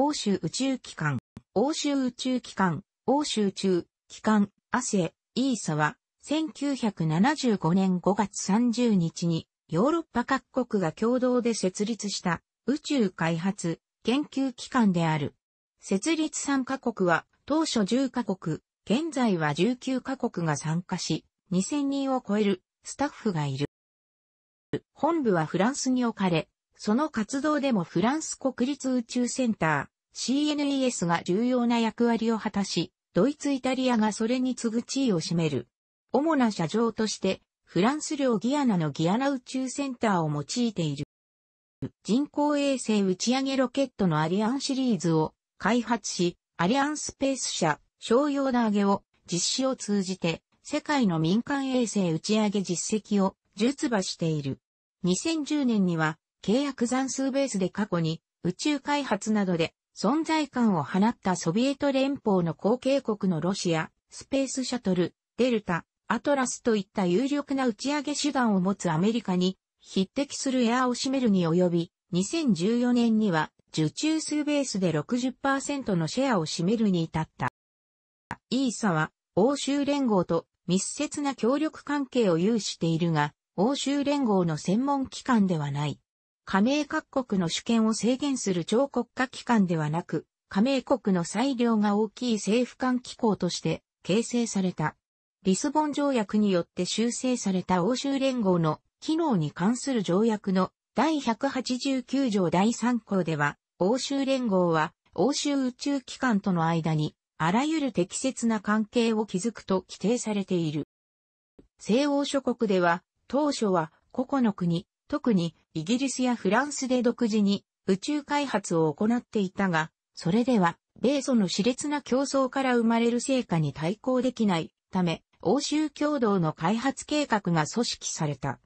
欧州宇宙機関、欧州宇宙機関、欧州宇宙機関、アセ、イーサは、1975年5月30日に、ヨーロッパ各国が共同で設立した宇宙開発研究機関である。設立参加国は当初10カ国、現在は19カ国が参加し、2000人を超えるスタッフがいる。本部はフランスに置かれ、その活動でもフランス国立宇宙センター CNES が重要な役割を果たし、ドイツ・イタリアがそれに次ぐ地位を占める。主な社場として、フランス領ギアナのギアナ宇宙センターを用いている。人工衛星打ち上げロケットのアリアンシリーズを開発し、アリアンスペース社、商用投げを実施を通じて、世界の民間衛星打ち上げ実績を述馬している。2010年には契約残数ベースで過去に宇宙開発などで存在感を放ったソビエト連邦の後継国のロシア、スペースシャトル、デルタ、アトラスといった有力な打ち上げ手段を持つアメリカに匹敵するエアを占めるに及び、2014年には受注数ベースで60%のシェアを占めるに至った。イーサは欧州連合と密接な協力関係を有しているが、欧州連合の専門機関ではない。加盟各国の主権を制限する超国家機関ではなく、加盟国の裁量が大きい政府間機構として形成された。リスボン条約によって修正された欧州連合の機能に関する条約の第189条第3項では、欧州連合は欧州宇宙機関との間にあらゆる適切な関係を築くと規定されている。西欧諸国では当初は個々の国、特にイギリスやフランスで独自に宇宙開発を行っていたが、それでは米ソの熾烈な競争から生まれる成果に対抗できないため、欧州共同の開発計画が組織された。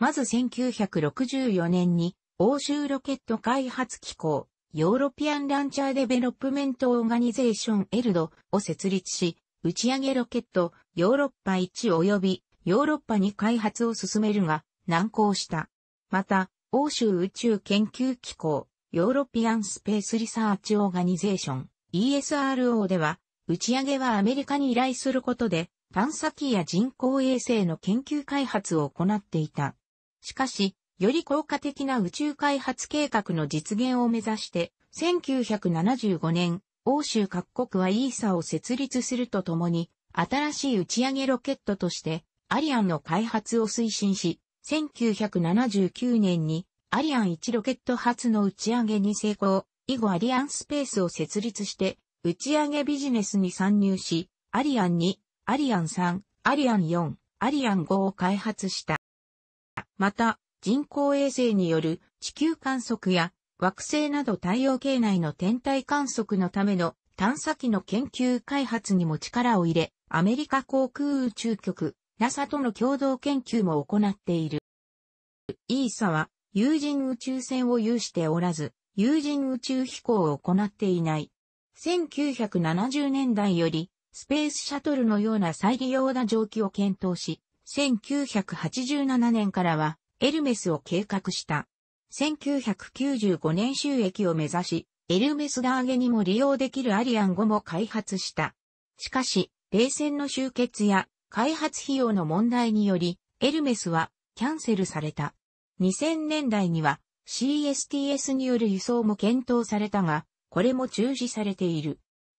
まず1964年に欧州ロケット開発機構、ヨーロピアンランチャーデベロップメントオーガニゼーションエルドを設立し、打ち上げロケット、ヨーロッパ1及びヨーロッパ2開発を進めるが、難航した。また、欧州宇宙研究機構、ヨーロピアンスペースリサーチオーガニゼーション、ESRO では、打ち上げはアメリカに依頼することで、探査機や人工衛星の研究開発を行っていた。しかし、より効果的な宇宙開発計画の実現を目指して、1975年、欧州各国は ESA を設立するとともに、新しい打ち上げロケットとして、アリアンの開発を推進し、1979年にアリアン1ロケット発の打ち上げに成功、以後アリアンスペースを設立して、打ち上げビジネスに参入し、アリアン2、アリアン3、アリアン4、アリアン5を開発した。また、人工衛星による地球観測や惑星など太陽系内の天体観測のための探査機の研究開発にも力を入れ、アメリカ航空宇宙局 NASA との共同研究も行っている。ESA は有人宇宙船を有しておらず、有人宇宙飛行を行っていない。1970年代より、スペースシャトルのような再利用な蒸気を検討し、1987年からは、エルメスを計画した。1995年収益を目指し、エルメスダーゲにも利用できるアリアン5も開発した。しかし、冷戦の終結や開発費用の問題により、エルメスはキャンセルされた。2000年代には CSTS による輸送も検討されたが、これも中止されている。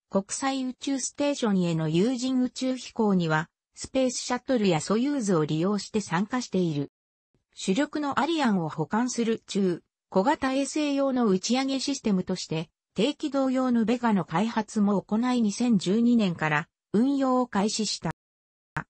国際宇宙ステーションへの有人宇宙飛行には、スペースシャトルやソユーズを利用して参加している。主力のアリアンを保管する中、小型衛星用の打ち上げシステムとして、定期同用のベガの開発も行い2012年から運用を開始した。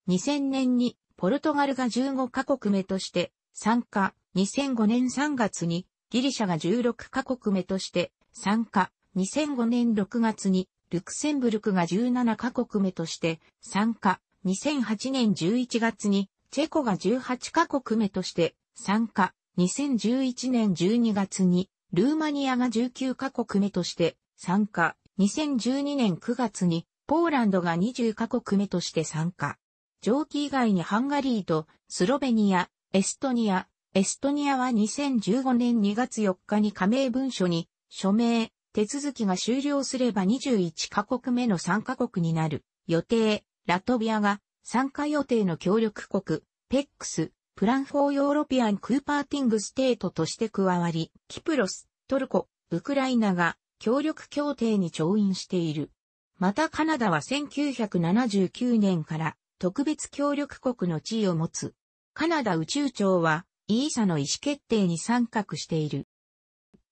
2000年にポルトガルが15カ国目として参加、2005年3月にギリシャが16カ国目として参加、2005年6月にルクセンブルクが17カ国目として参加、2008年11月にチェコが18カ国目として参加、2011年12月にルーマニアが19カ国目として参加、2012年9月にポーランドが20カ国目として参加。上記以外にハンガリーとスロベニア、エストニア、エストニアは2015年2月4日に加盟文書に署名、手続きが終了すれば21カ国目の参加国になる予定、ラトビアが参加予定の協力国、ペックス、プランフォーヨーロピアンクーパーティングステートとして加わり、キプロス、トルコ、ウクライナが協力協定に調印している。またカナダは1979年から特別協力国の地位を持つ。カナダ宇宙庁は、ESA の意思決定に参画している。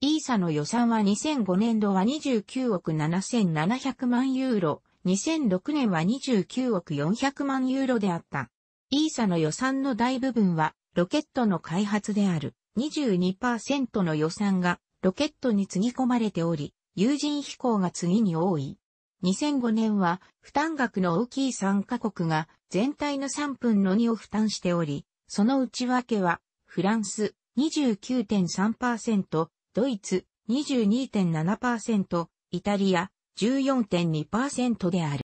ESA の予算は2005年度は29億7700万ユーロ、2006年は29億400万ユーロであった。ESA の予算の大部分は、ロケットの開発である22%の予算がロケットにつぎ込まれており、有人飛行が次に多い。2005年は負担額の大きい3カ国が全体の3分の2を負担しており、その内訳はフランス29.3%、ドイツ22.7%、イタリア14.2%である。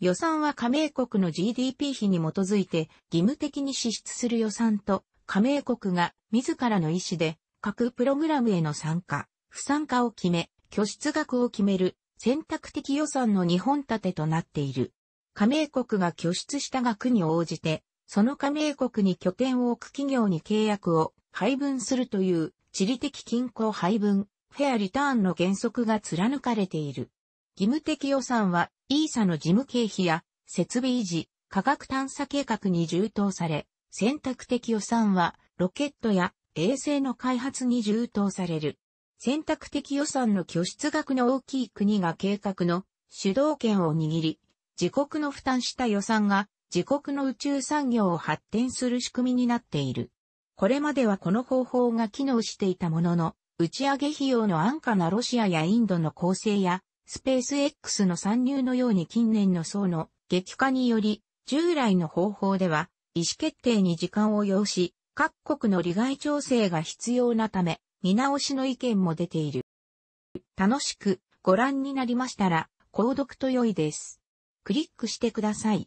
予算は加盟国の GDP 比に基づいて義務的に支出する予算と加盟国が自らの意思で各プログラムへの参加、不参加を決め、拠出額を決める選択的予算の2本立てとなっている。加盟国が拠出した額に応じて、その加盟国に拠点を置く企業に契約を配分するという地理的均衡配分、フェアリターンの原則が貫かれている。義務的予算は、イーサの事務経費や設備維持、価格探査計画に充当され、選択的予算は、ロケットや衛星の開発に充当される。選択的予算の拠出額の大きい国が計画の主導権を握り、自国の負担した予算が自国の宇宙産業を発展する仕組みになっている。これまではこの方法が機能していたものの、打ち上げ費用の安価なロシアやインドの構成や、スペース X の参入のように近年の層の激化により、従来の方法では、意思決定に時間を要し、各国の利害調整が必要なため、見直しの意見も出ている。楽しくご覧になりましたら、購読と良いです。クリックしてください。